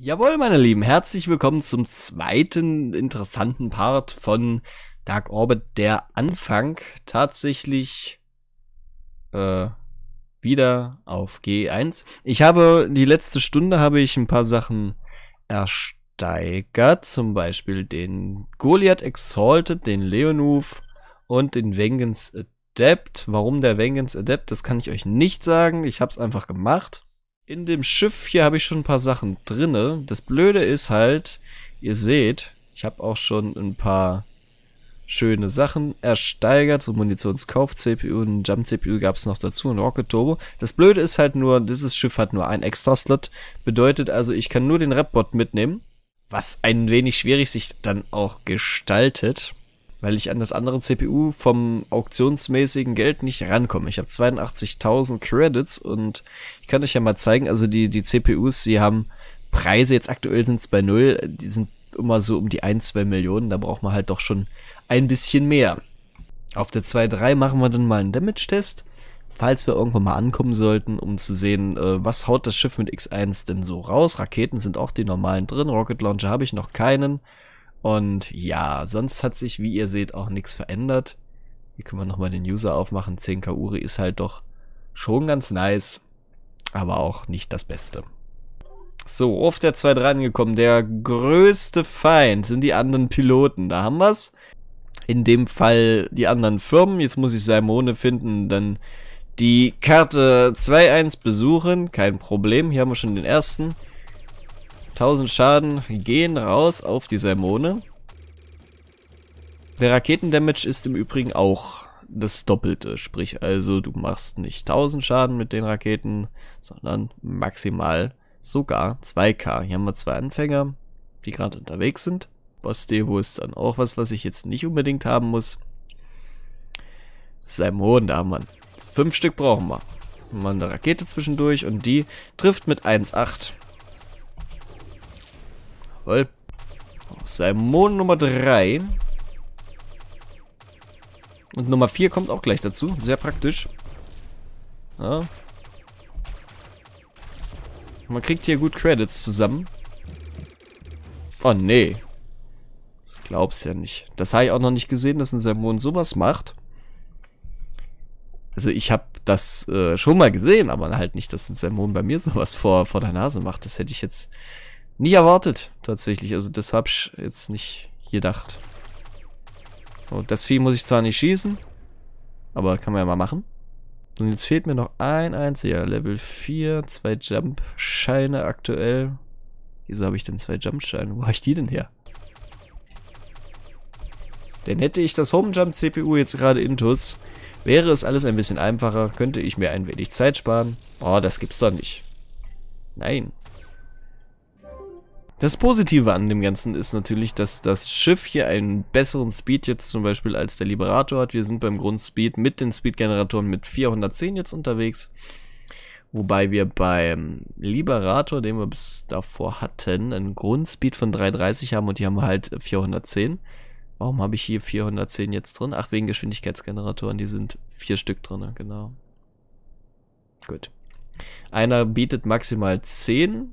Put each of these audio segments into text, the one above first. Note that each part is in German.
Jawohl, meine Lieben, herzlich willkommen zum zweiten interessanten Part von Dark Orbit. Der Anfang tatsächlich äh, wieder auf G1. Ich habe die letzte Stunde habe ich ein paar Sachen ersteigert, zum Beispiel den Goliath Exalted, den Leonuf und den Vengeance Adept. Warum der Vengeance Adept, das kann ich euch nicht sagen. Ich habe es einfach gemacht in dem Schiff hier habe ich schon ein paar Sachen drinne. Das Blöde ist halt, ihr seht, ich habe auch schon ein paar schöne Sachen ersteigert. So Munitionskauf-CPU und Jump-CPU gab es noch dazu und Rocket Turbo. Das Blöde ist halt nur, dieses Schiff hat nur einen Extra-Slot. Bedeutet also, ich kann nur den Rap-Bot mitnehmen. Was ein wenig schwierig sich dann auch gestaltet weil ich an das andere CPU vom auktionsmäßigen Geld nicht rankomme. Ich habe 82.000 Credits und ich kann euch ja mal zeigen, also die, die CPUs, die haben Preise, jetzt aktuell sind es bei null, die sind immer so um die 1, 2 Millionen, da braucht man halt doch schon ein bisschen mehr. Auf der 2.3 machen wir dann mal einen Damage-Test, falls wir irgendwann mal ankommen sollten, um zu sehen, äh, was haut das Schiff mit X1 denn so raus. Raketen sind auch die normalen drin, Rocket Launcher habe ich noch keinen. Und ja, sonst hat sich, wie ihr seht, auch nichts verändert. Hier können wir nochmal den User aufmachen. 10 k Uri ist halt doch schon ganz nice, aber auch nicht das Beste. So, auf der 2 rangekommen. Der größte Feind sind die anderen Piloten. Da haben wir's. In dem Fall die anderen Firmen. Jetzt muss ich Simone finden, dann die Karte 2-1 besuchen. Kein Problem, hier haben wir schon den ersten. 1000 Schaden gehen raus auf die Salmone. Der Raketendamage ist im Übrigen auch das Doppelte. Sprich also, du machst nicht 1000 Schaden mit den Raketen, sondern maximal sogar 2k. Hier haben wir zwei Anfänger, die gerade unterwegs sind. Boss Devo ist dann auch was, was ich jetzt nicht unbedingt haben muss. Salmone, da haben wir. Fünf Stück brauchen wir. Haben wir eine Rakete zwischendurch und die trifft mit 1,8. Weil Salmon Nummer 3. Und Nummer 4 kommt auch gleich dazu. Sehr praktisch. Ja. Man kriegt hier gut Credits zusammen. Oh, nee. Ich glaub's ja nicht. Das habe ich auch noch nicht gesehen, dass ein Salmon sowas macht. Also ich habe das äh, schon mal gesehen, aber halt nicht, dass ein Salmon bei mir sowas vor, vor der Nase macht. Das hätte ich jetzt nie erwartet, tatsächlich. Also das hab ich jetzt nicht gedacht. So, das Vieh muss ich zwar nicht schießen, aber kann man ja mal machen. Und jetzt fehlt mir noch ein einziger. Level 4, zwei Jump-Scheine aktuell. Wieso habe ich denn zwei Jump-Scheine? Wo habe ich die denn her? Denn hätte ich das Home Jump CPU jetzt gerade intus, wäre es alles ein bisschen einfacher, könnte ich mir ein wenig Zeit sparen. Oh, das gibt's doch nicht. Nein. Das Positive an dem Ganzen ist natürlich, dass das Schiff hier einen besseren Speed jetzt zum Beispiel als der Liberator hat. Wir sind beim Grundspeed mit den Speedgeneratoren mit 410 jetzt unterwegs. Wobei wir beim Liberator, den wir bis davor hatten, einen Grundspeed von 330 haben und hier haben wir halt 410. Warum habe ich hier 410 jetzt drin? Ach, wegen Geschwindigkeitsgeneratoren, die sind vier Stück drin, ne? genau. Gut. Einer bietet maximal 10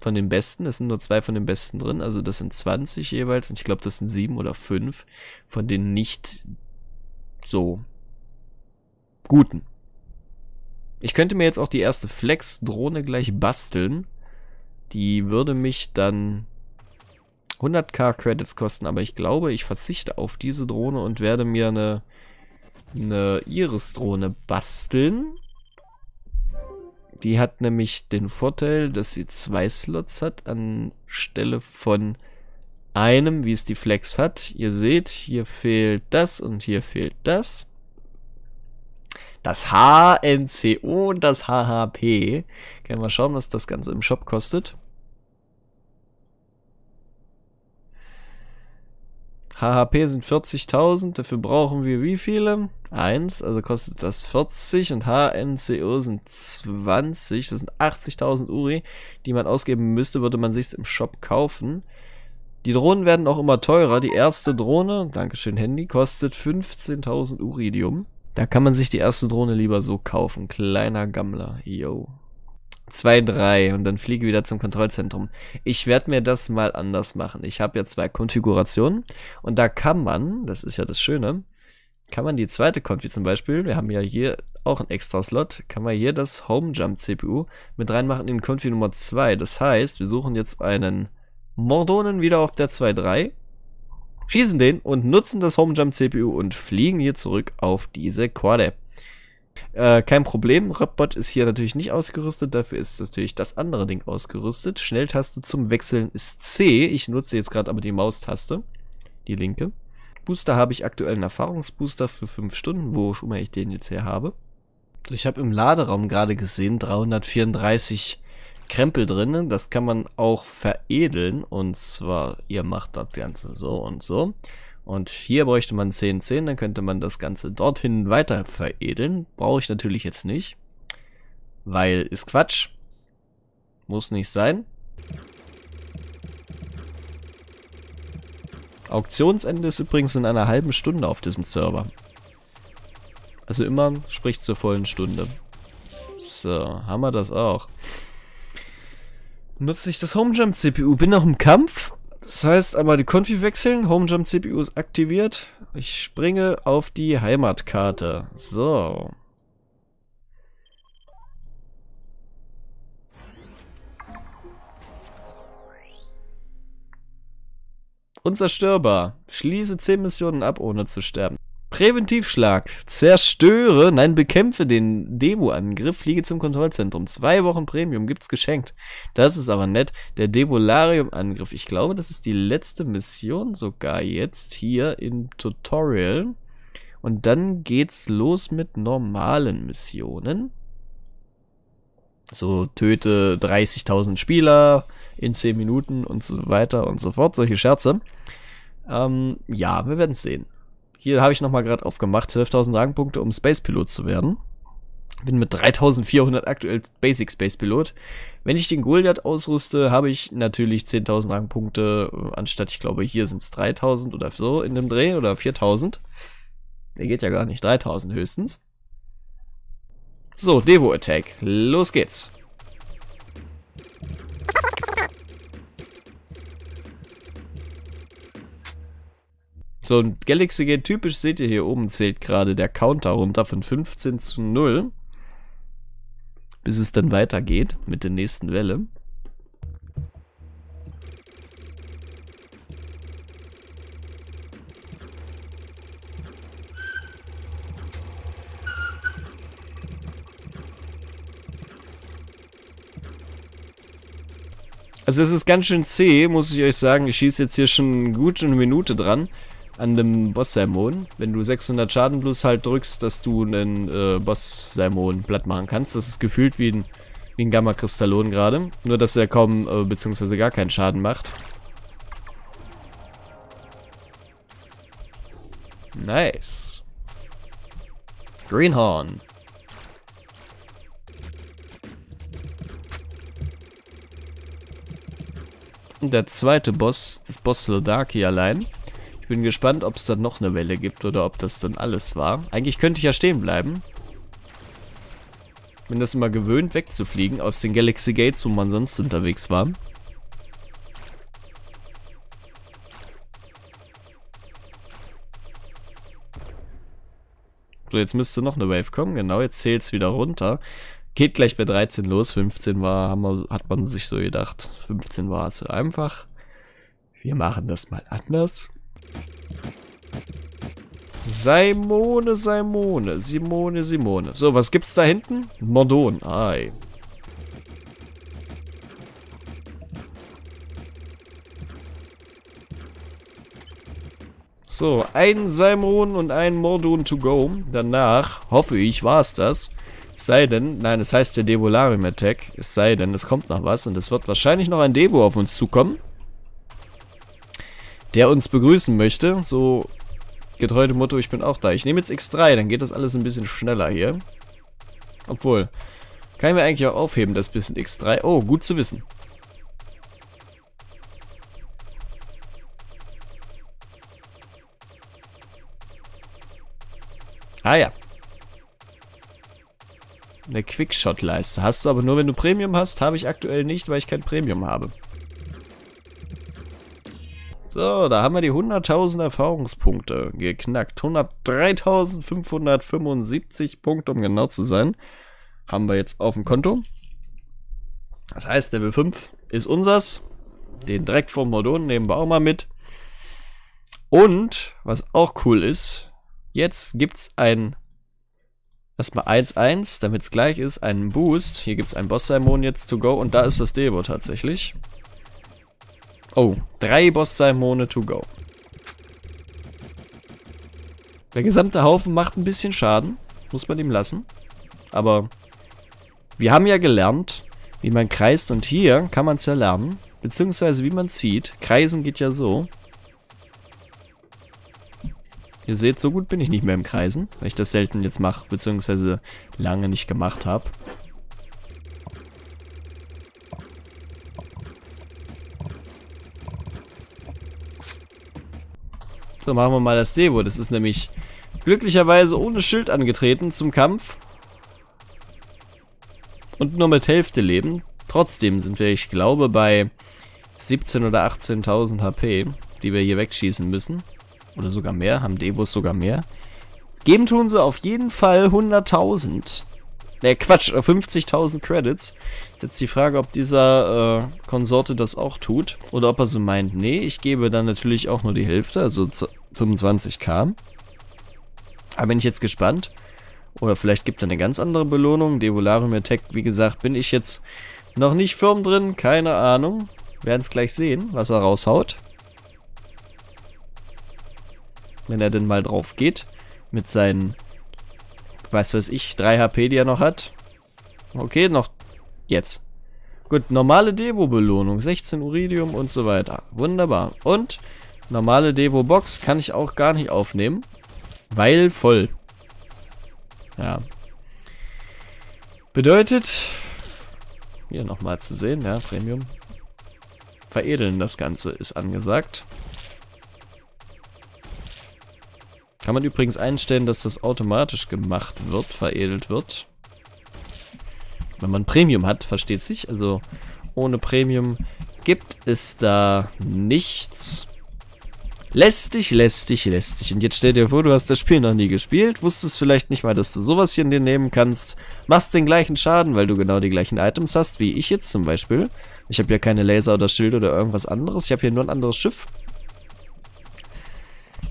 von den Besten. Es sind nur zwei von den Besten drin, also das sind 20 jeweils und ich glaube, das sind sieben oder fünf von den nicht so guten. Ich könnte mir jetzt auch die erste Flex-Drohne gleich basteln. Die würde mich dann 100k Credits kosten, aber ich glaube, ich verzichte auf diese Drohne und werde mir eine, eine Iris-Drohne basteln. Die hat nämlich den Vorteil, dass sie zwei Slots hat anstelle von einem, wie es die Flex hat. Ihr seht, hier fehlt das und hier fehlt das. Das HNCO und das HHP. Können wir schauen, was das Ganze im Shop kostet. HHP sind 40.000, dafür brauchen wir wie viele? Eins, also kostet das 40 und HNCO sind 20, das sind 80.000 Uri, die man ausgeben müsste, würde man sich's im Shop kaufen. Die Drohnen werden auch immer teurer. Die erste Drohne, Dankeschön Handy, kostet 15.000 Uridium. Da kann man sich die erste Drohne lieber so kaufen. Kleiner Gammler, yo. Zwei, drei und dann fliege wieder zum Kontrollzentrum. Ich werde mir das mal anders machen. Ich habe ja zwei Konfigurationen und da kann man, das ist ja das Schöne, kann man die zweite Konfi zum Beispiel, wir haben ja hier auch einen extra Slot, kann man hier das Home Jump CPU mit reinmachen in Konfi Nummer 2. Das heißt, wir suchen jetzt einen Mordonen wieder auf der 2.3, schießen den und nutzen das Home Jump CPU und fliegen hier zurück auf diese Quad App. Äh, kein Problem, Rappbot ist hier natürlich nicht ausgerüstet, dafür ist natürlich das andere Ding ausgerüstet. Schnelltaste zum Wechseln ist C, ich nutze jetzt gerade aber die Maustaste, die linke. Booster habe ich aktuell einen Erfahrungsbooster für 5 Stunden, wo schon mal ich den jetzt her habe. ich habe im Laderaum gerade gesehen, 334 Krempel drin, das kann man auch veredeln und zwar, ihr macht das Ganze so und so. Und hier bräuchte man 10, 10, dann könnte man das Ganze dorthin weiter veredeln. Brauche ich natürlich jetzt nicht, weil ist Quatsch. Muss nicht sein. Auktionsende ist übrigens in einer halben Stunde auf diesem Server. Also immer spricht zur vollen Stunde. So, haben wir das auch. Nutze ich das homejump CPU? Bin noch im Kampf? Das heißt einmal die Konfi wechseln, Homejump CPU ist aktiviert. Ich springe auf die Heimatkarte. So. Unzerstörbar. Schließe 10 Missionen ab, ohne zu sterben. Präventivschlag. Zerstöre, nein, bekämpfe den Devo-Angriff, fliege zum Kontrollzentrum. Zwei Wochen Premium gibt's geschenkt. Das ist aber nett. Der Devolarium-Angriff. Ich glaube, das ist die letzte Mission sogar jetzt hier im Tutorial. Und dann geht's los mit normalen Missionen. So, töte 30.000 Spieler in 10 Minuten und so weiter und so fort. Solche Scherze. Ähm, ja, wir werden es sehen. Hier habe ich nochmal gerade aufgemacht, 12.000 Rangpunkte, um Space Pilot zu werden. Bin mit 3400 aktuell Basic Space Pilot. Wenn ich den Goliath ausrüste, habe ich natürlich 10.000 Rangpunkte, äh, anstatt ich glaube hier sind es 3.000 oder so in dem Dreh oder 4.000. Der geht ja gar nicht, 3.000 höchstens. So, Devo Attack, los geht's. So ein Galaxy Gate typisch seht ihr hier oben, zählt gerade der Counter runter von 15 zu 0. Bis es dann weitergeht mit der nächsten Welle. Also es ist ganz schön zäh, muss ich euch sagen. Ich schieße jetzt hier schon gut eine Minute dran an dem Boss-Salmon. Wenn du 600 Schaden plus halt drückst, dass du einen äh, Boss-Salmon platt machen kannst. Das ist gefühlt wie ein, wie ein Gamma-Kristallon gerade. Nur, dass er kaum, äh, beziehungsweise gar keinen Schaden macht. Nice. Greenhorn. Und der zweite Boss, das Boss Lodaki allein bin gespannt, ob es dann noch eine Welle gibt oder ob das dann alles war. Eigentlich könnte ich ja stehen bleiben. Bin das immer gewöhnt, wegzufliegen aus den Galaxy Gates, wo man sonst unterwegs war. So, jetzt müsste noch eine Wave kommen. Genau, jetzt zählt es wieder runter. Geht gleich bei 13 los. 15 war, wir, hat man sich so gedacht. 15 war zu einfach. Wir machen das mal anders. Simone, Simone, Simone, Simone. So, was gibt's da hinten? Mordon, ei. So, ein Simon und ein Mordon to go. Danach, hoffe ich, war's das. Es sei denn, nein, es heißt der Devolarium Attack. Es sei denn, es kommt noch was und es wird wahrscheinlich noch ein Devo auf uns zukommen der uns begrüßen möchte. So getreu dem Motto, ich bin auch da. Ich nehme jetzt X3, dann geht das alles ein bisschen schneller hier. Obwohl, kann wir eigentlich auch aufheben, das bisschen X3. Oh, gut zu wissen. Ah ja. Eine Quickshot-Leiste hast du aber nur, wenn du Premium hast, habe ich aktuell nicht, weil ich kein Premium habe. So, da haben wir die 100.000 Erfahrungspunkte geknackt. 103.575 Punkte, um genau zu sein, haben wir jetzt auf dem Konto. Das heißt, Level 5 ist unsers. Den Dreck vom Modon nehmen wir auch mal mit. Und, was auch cool ist, jetzt gibt es ein, erstmal 1-1, damit es gleich ist, einen Boost. Hier gibt es ein Boss-Simon jetzt to go und da ist das Devo tatsächlich. Oh, drei Boss-Salmone to go. Der gesamte Haufen macht ein bisschen Schaden. Muss man ihm lassen. Aber wir haben ja gelernt, wie man kreist. Und hier kann man es ja lernen. Beziehungsweise wie man zieht. Kreisen geht ja so. Ihr seht, so gut bin ich nicht mehr im Kreisen. Weil ich das selten jetzt mache. Beziehungsweise lange nicht gemacht habe. So, machen wir mal das Devo. Das ist nämlich glücklicherweise ohne Schild angetreten zum Kampf. Und nur mit Hälfte Leben. Trotzdem sind wir, ich glaube, bei 17.000 oder 18.000 HP, die wir hier wegschießen müssen. Oder sogar mehr, haben Devos sogar mehr. Geben tun sie auf jeden Fall 100.000. Ne, Quatsch, 50.000 äh, Credits. Ist jetzt die Frage, ob dieser äh, Konsorte das auch tut. Oder ob er so meint, nee, ich gebe dann natürlich auch nur die Hälfte, also 25k. Da bin ich jetzt gespannt. Oder vielleicht gibt er eine ganz andere Belohnung. Devolarium Attack, wie gesagt, bin ich jetzt noch nicht firm drin. Keine Ahnung. Werden es gleich sehen, was er raushaut. Wenn er denn mal drauf geht. Mit seinen, was weiß ich, 3 HP, die er noch hat. Okay, noch jetzt. Gut, normale Devo-Belohnung. 16 Uridium und so weiter. Wunderbar. Und normale Devo-Box kann ich auch gar nicht aufnehmen, weil voll. Ja. Bedeutet, hier nochmal zu sehen, ja, Premium. Veredeln das Ganze ist angesagt. Kann man übrigens einstellen, dass das automatisch gemacht wird, veredelt wird. Wenn man Premium hat, versteht sich. Also ohne Premium gibt es da nichts. Lästig, lästig, lästig. Und jetzt stell dir vor, du hast das Spiel noch nie gespielt, wusstest vielleicht nicht mal, dass du sowas hier in dir nehmen kannst, machst den gleichen Schaden, weil du genau die gleichen Items hast, wie ich jetzt zum Beispiel. Ich habe ja keine Laser oder Schild oder irgendwas anderes, ich habe hier nur ein anderes Schiff.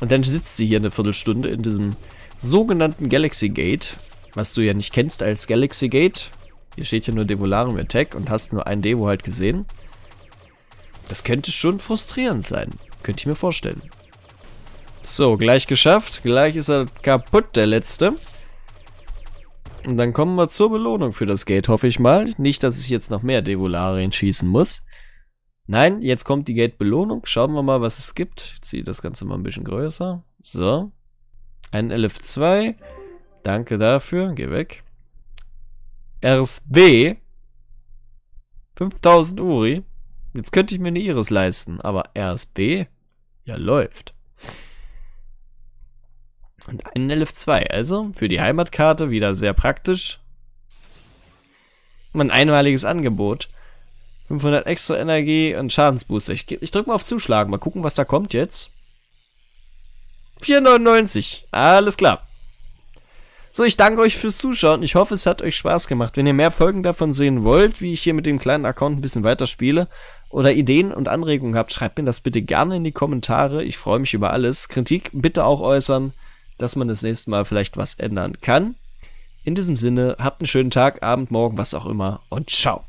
Und dann sitzt sie hier eine Viertelstunde in diesem sogenannten Galaxy Gate, was du ja nicht kennst als Galaxy Gate. Hier steht ja nur Devolarium Attack und hast nur ein Devo halt gesehen. Das könnte schon frustrierend sein. Könnte ich mir vorstellen. So, gleich geschafft. Gleich ist er kaputt, der letzte. Und dann kommen wir zur Belohnung für das Gate, hoffe ich mal. Nicht, dass ich jetzt noch mehr Devolarien schießen muss. Nein, jetzt kommt die Gate-Belohnung. Schauen wir mal, was es gibt. Ich ziehe das Ganze mal ein bisschen größer. So. Ein LF2. Danke dafür. Geh weg. RSD. 5000 Uri. Jetzt könnte ich mir eine Iris leisten, aber RSB? Ja, läuft. Und einen LF2, also für die Heimatkarte wieder sehr praktisch. Mein einmaliges Angebot. 500 extra Energie und Schadensbooster. Ich, ich drücke mal auf Zuschlagen, mal gucken, was da kommt jetzt. 4,99. Alles klar. So, ich danke euch fürs Zuschauen. Ich hoffe, es hat euch Spaß gemacht. Wenn ihr mehr Folgen davon sehen wollt, wie ich hier mit dem kleinen Account ein bisschen weiterspiele oder Ideen und Anregungen habt, schreibt mir das bitte gerne in die Kommentare. Ich freue mich über alles. Kritik bitte auch äußern, dass man das nächste Mal vielleicht was ändern kann. In diesem Sinne, habt einen schönen Tag, Abend, Morgen, was auch immer und ciao.